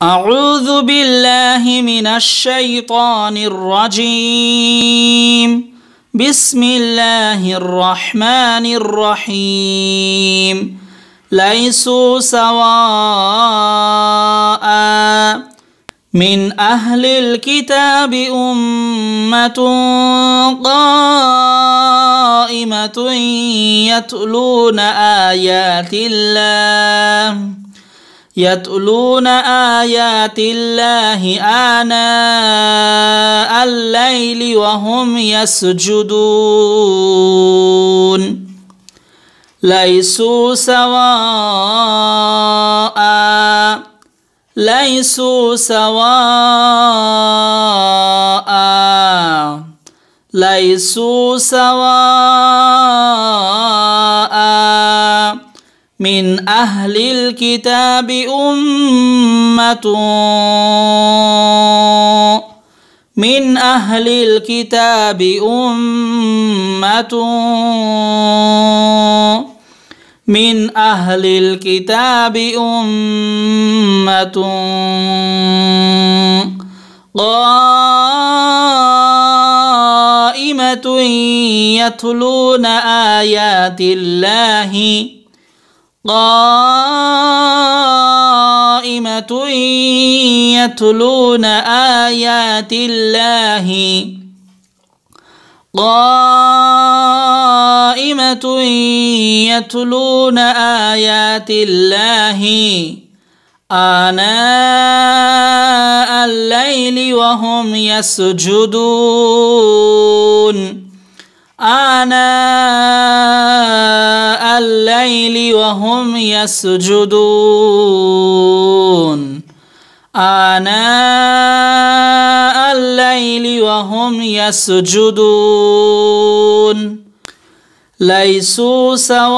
أعوذ بالله من الشيطان الرجيم بسم الله الرحمن الرحيم ليسوا سواء من أهل الكتاب أمة قائمة يتلون آيات الله يتلون ايات الله اناء الليل وهم يسجدون ليسوا سواء ليسوا سواء ليسوا سواء من اهل الكتاب امه من اهل الكتاب امه من اهل الكتاب امه قائمه يتلون ايات الله قائمة يتلون آيات الله قائمة يتلون آيات الله آناء الليل وهم يسجدون آناء الليل وهم يسجدون آناء الليل وهم يسجدون ليسوا سواء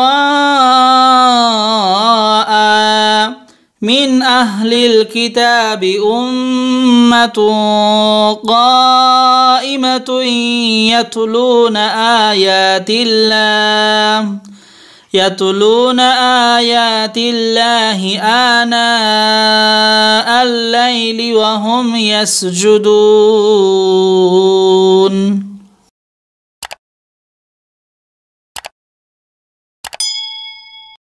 من أهل الكتاب أمة قائمة يتلون آيات الله يتلون آيات الله آناء الليل وهم يسجدون